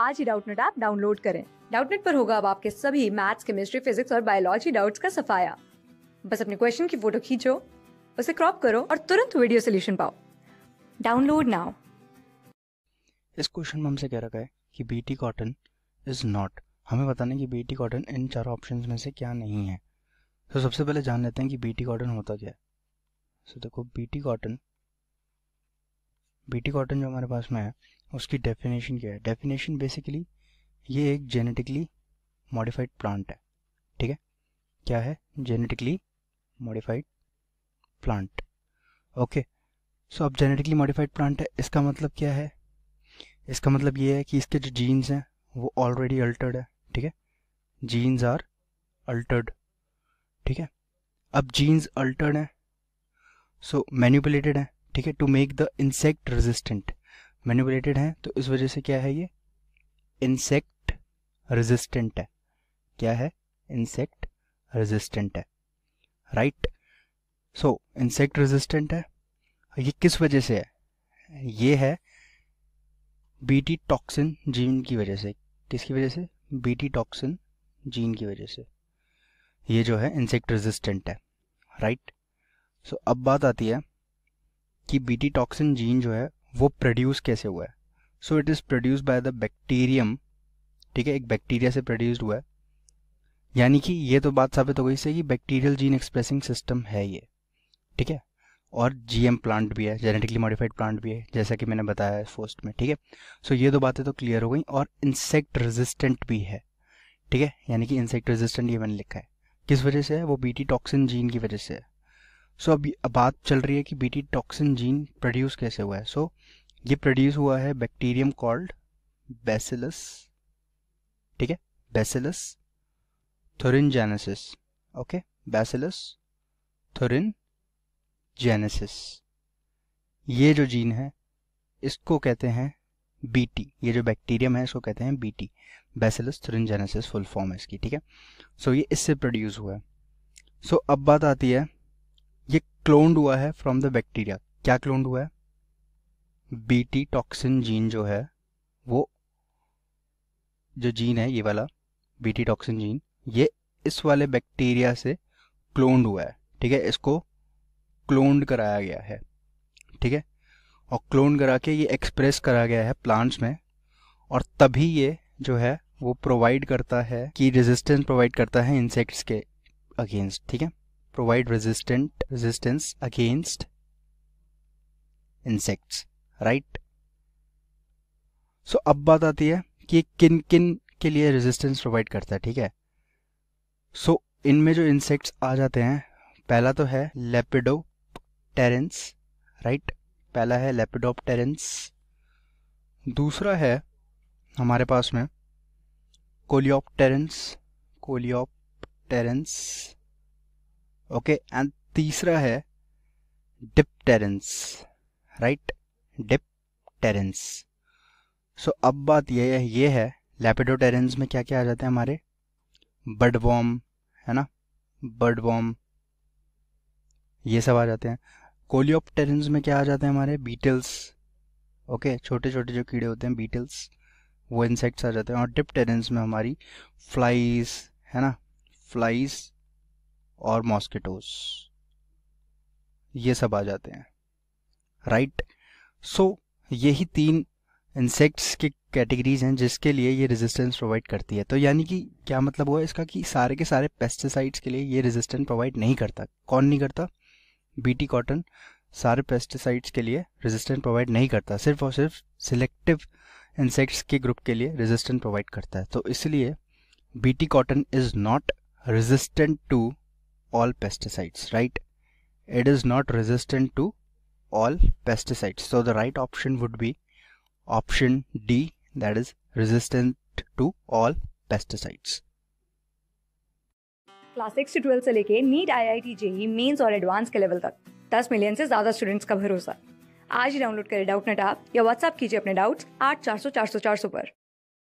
आज ही Doubtnut app download करें डाउटनेट पर होगा अब आपके सभी मैथ्स केमिस्ट्री फिजिक्स और बायोलॉजी डाउट्स का सफाया बस अपने क्वेश्चन की फोटो खींचो उसे क्रॉप करो और तुरंत वीडियो सोल्यूशन पाओ डाउनलोड नाउ इस क्वेश्चन में हमसे कह रखा है कि बीटी कॉटन इज नॉट हमें बताना है कि बीटी कॉटन इन चार ऑप्शंस में से क्या नहीं है तो सबसे पहले जान लेते हैं कि बीटी कॉटन होता क्या है सो देखो बीटी कॉटन बीटी कॉटन जो हमारे पास में है उसकी डेफिनेशन क्या है डेफिनेशन बेसिकली ये एक जेनेटिकली मॉडिफाइड प्लांट है ठीक है क्या है genetically modified plant okay so अब जेनेटिकली मॉडिफाइड प्लांट है इसका मतलब क्या है इसका मतलब ये है कि इसके जो जीन्स हैं वो ऑलरेडी अल्टर्ड है ठीक है जीन्स आर अल्टर्ड ठीक है अब जीन्स अल्टर्ड हैं सो मैन्यूपुलेटेड हैं ठीक है to make the insect resistant manipulated है तो इस वजह से क्या है ये इंसेक्ट रेजिस्टेंट है क्या है इंसेक्ट रेजिस्टेंट है राइट सो इंसेक्ट रेजिस्टेंट है ये किस वजह से है ये है बीटी टॉक्सिन जीन की वजह से किसकी वजह से बीटी टॉक्सिन जीन की वजह से ये जो है इंसेक्ट रेजिस्टेंट है राइट right? सो so, अब बात आती है कि बीटी टॉक्सिन जीन जो है वो प्रोड्यूस कैसे हुआ है so it is produce by the bacterium ठीक है एक बैक्टीरिया से प्रोड्यूस्ड हुआ है यानी कि ये तो बात साबित हो गई से कि बैक्टीरियल जीन एक्सप्रेसिंग सिस्टम है ये ठीक है और जीएम प्लांट भी है जेनेटिकली मॉडिफाइड प्लांट भी है जैसा कि मैंने बताया है फर्स्ट में ठीक है सो ये दो बातें तो क्लियर हो गई और इंसेक्ट रेजिस्टेंट भी है ठीक है यानी कि इंसेक्ट रेजिस्टेंट ये मैंने लिखा है किस वजह से है वो बीटी टॉक्सिन जीन की वजह से है सो so, अब बात चल रही है कि बीटी टॉक्सिन जीन प्रोड्यूस कैसे हुआ है सो so, ये प्रोड्यूस हुआ है बैक्टीरियम कॉल्ड बेसिलस ठीक है bacillus genesis okay bacillus thuringiensis ये जो जीन है इसको कहते हैं बीटी ये जो बैक्टीरियम है इसको कहते हैं BT bacillus genesis full form है इसकी ठीक है सो so, ये इससे प्रोड्यूस हुआ है सो so, अब बात आती है क्लोन्ड हुआ है फ्रॉम द बैक्टीरिया क्या क्लोन्ड हुआ है बीटी टॉक्सिन जीन जो है वो जो जीन है ये वाला बीटी टॉक्सिन जीन ये इस वाले बैक्टीरिया से क्लोन्ड हुआ है ठीक है इसको क्लोन्ड कराया गया है ठीक है और क्लोन करा के ये एक्सप्रेस करा गया है प्लांट्स में और तभी ये जो है वो प्रोवाइड करता है कि रेजिस्टेंस प्रोवाइड करता है इंसेक्ट्स के अगेंस्ट ठीक है provide resistant resistance against insects right right? So so, अब बात आती है कि किन किन के लिए रेजिस्टेंस प्रोवाइड करता है ठीक है सो so, इनमें जो इंसेक्ट्स आ जाते हैं पहला तो है लेपिडोप टेरेंस राइट पहला है लेपिडोप टेरेंस दूसरा है हमारे पास में coleopterans coleopterans okay and तीसरा है डिपटेरेंस राइट डिप्टेरेंस सो अब बात यह है ये है लेपिडोटेरेंस में क्या क्या आ जाते हैं हमारे बर्डवॉम है ना बर्डवॉम ये सब आ जाते हैं कोलियोपटेरेंस में क्या आ जाते हैं हमारे बीटल्स ओके छोटे छोटे जो कीड़े होते हैं बीटल्स वो इंसेक्ट्स आ जाते हैं और टेरेंस में हमारी फ्लाइज है ना फ्लाइज और मॉस्किटोज ये सब आ जाते हैं राइट सो so, यही तीन इंसेक्ट्स के कैटेगरीज हैं जिसके लिए ये रेजिस्टेंस प्रोवाइड करती है तो यानी कि क्या मतलब हुआ इसका कि सारे के सारे पेस्टिसाइड्स के लिए ये रेजिस्टेंस प्रोवाइड नहीं करता कौन नहीं करता बीटी कॉटन सारे पेस्टिसाइड्स के लिए रेजिस्टेंट प्रोवाइड नहीं करता सिर्फ और सिर्फ सिलेक्टिव इंसेक्ट्स के ग्रुप के लिए रेजिस्टेंट प्रोवाइड करता है तो इसलिए BT cotton is not resistant to all pesticides right it is not resistant to all pesticides so the right option would be option D that is resistant to all pesticides class six से twelfth से लेके NEET I I T JEE mains और advance के level तक 10 million से ज्यादा students का भरोसा आज ही डाउनलोड करें डाउट नेट आप या व्हाट्सएप कीजिए अपने डाउट्स आठ चार सौ चार सौ चार सौ पर